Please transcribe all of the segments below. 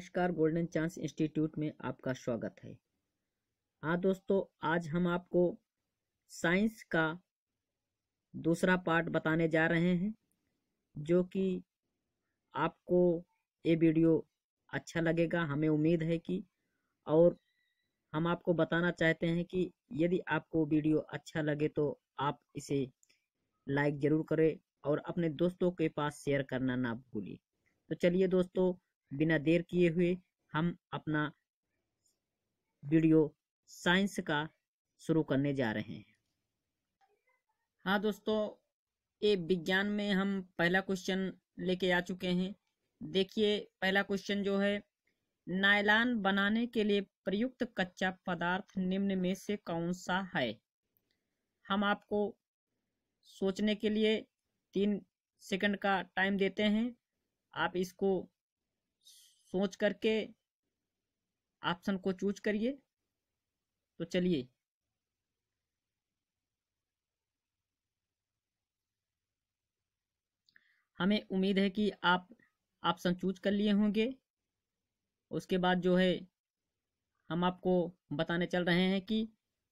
नमस्कार golden chance institute में आपका स्वागत है हाँ दोस्तों आज हम आपको साइंस का दूसरा पार्ट बताने जा रहे हैं जो कि आपको ये वीडियो अच्छा लगेगा हमें उम्मीद है कि और हम आपको बताना चाहते हैं कि यदि आपको वीडियो अच्छा लगे तो आप इसे लाइक ज़रूर करें और अपने दोस्तों के पास शेयर करना ना भूलिए तो चलिए दोस्तों बिना देर किए हुए हम अपना वीडियो साइंस का शुरू करने जा रहे हैं हाँ दोस्तों ये विज्ञान में हम पहला क्वेश्चन लेके आ चुके हैं देखिए पहला क्वेश्चन जो है नायलान बनाने के लिए प्रयुक्त कच्चा पदार्थ निम्न में से कौन सा है हम आपको सोचने के लिए तीन सेकंड का टाइम देते हैं आप इसको सोच करके ऑप्शन को चूज करिए तो चलिए हमें उम्मीद है कि आप ऑप्शन चूज कर लिए होंगे उसके बाद जो है हम आपको बताने चल रहे हैं कि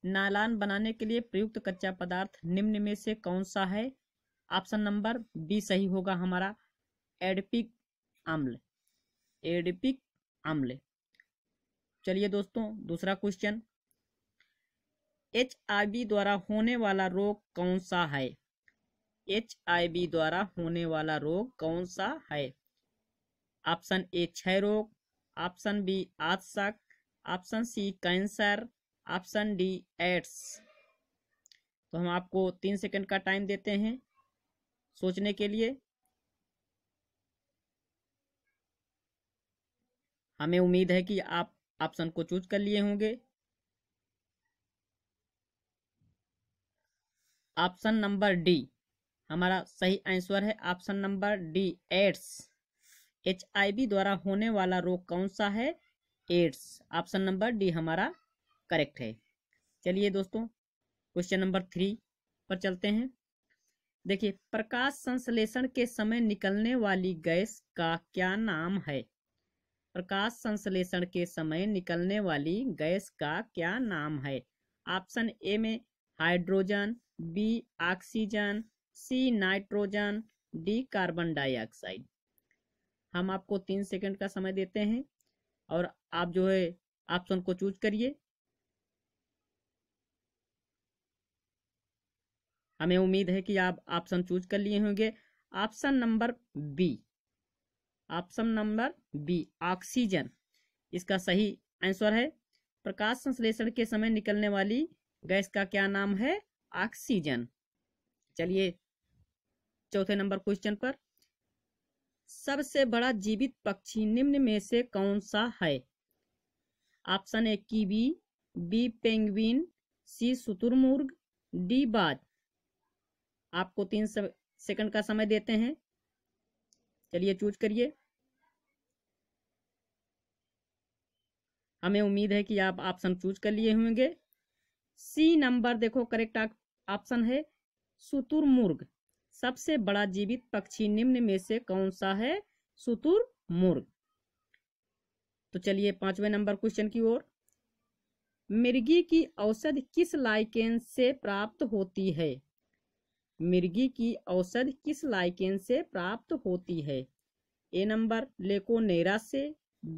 नालान बनाने के लिए प्रयुक्त कच्चा पदार्थ निम्न में से कौन सा है ऑप्शन नंबर बी सही होगा हमारा एडपिक अम्ल एडिपिक अम्ल चलिए दोस्तों दूसरा क्वेश्चन एच द्वारा होने वाला रोग कौन सा है एच द्वारा होने वाला रोग कौन सा है ऑप्शन ए क्षय रोग ऑप्शन बी आदशक option C cancer option D AIDS तो हम आपको तीन सेकंड का टाइम देते हैं सोचने के लिए हमें उम्मीद है कि आप ऑप्शन को चूज कर लिए होंगे ऑप्शन नंबर डी हमारा सही आंसर है option number D AIDS H द्वारा होने वाला रोग कौन सा है एड्स ऑप्शन नंबर डी हमारा करेक्ट है चलिए दोस्तों क्वेश्चन नंबर थ्री पर चलते हैं देखिए प्रकाश संश्लेषण के समय निकलने वाली गैस का क्या नाम है प्रकाश संश्लेषण के समय निकलने वाली गैस का क्या नाम है ऑप्शन ए में hydrogen B oxygen C nitrogen D carbon dioxide हम आपको तीन सेकंड का समय देते हैं और आप जो है ऑप्शन को चूज करिए हमें उम्मीद है कि आप ऑप्शन चूज कर लिए होंगे option number B option number B oxygen इसका सही आंसर है प्रकाश संश्लेषण के समय निकलने वाली गैस का क्या नाम है ऑक्सीजन चलिए चौथे नंबर क्वेश्चन पर सबसे बड़ा जीवित पक्षी निम्न में से कौन सा है option A kiwi B penguin C सुतुरमुर्ग डी बाज आपको तीन सेकंड का समय देते हैं चलिए चूज करिए हमें उम्मीद है कि आप ऑप्शन चूज कर लिए होंगे सी नंबर देखो करेक्ट ऑप्शन है सुतुरमुर्ग सबसे बड़ा जीवित पक्षी निम्न में से कौन सा है सुतुरमुर्ग तो चलिए पांचवें नंबर क्वेश्चन की ओर मिर्गी की औषध किस लाइकेन से प्राप्त होती है मिर्गी की औषध किस लाइकेन से प्राप्त होती है ए नंबर लेकोनेरा से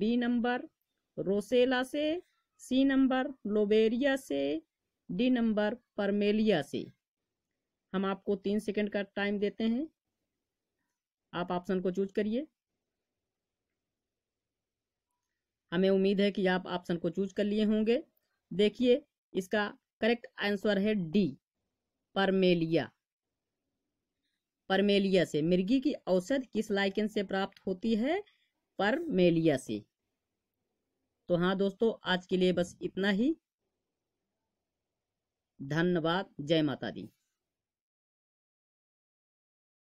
बी नंबर रोसेला से सी नंबर लोबेरिया से डी नंबर परमेलिया से हम आपको तीन सेकंड का टाइम देते हैं आप ऑप्शन को चूज करिए हमें उम्मीद है कि आप ऑप्शन को चूज कर लिए होंगे देखिए इसका करेक्ट आंसर है डी परमेलिया परमेलिया से मिर्गी की औसत किस लाइकन से प्राप्त होती है परमेलिया से तो हाँ दोस्तों आज के लिए बस इतना ही धन्यवाद जय माता दी